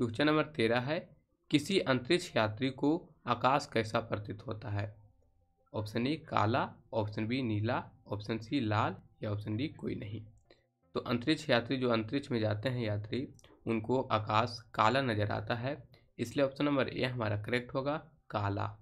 question number तेरह है किसी अंतरिक्ष यात्री को आकाश कैसा प्रतीत होता है ऑप्शन ए काला ऑप्शन बी नीला ऑप्शन सी लाल या ऑप्शन डी कोई नहीं तो अंतरिक्ष यात्री जो अंतरिक्ष में जाते हैं यात्री उनको आकाश काला नज़र आता है इसलिए ऑप्शन नंबर ए हमारा करेक्ट होगा काला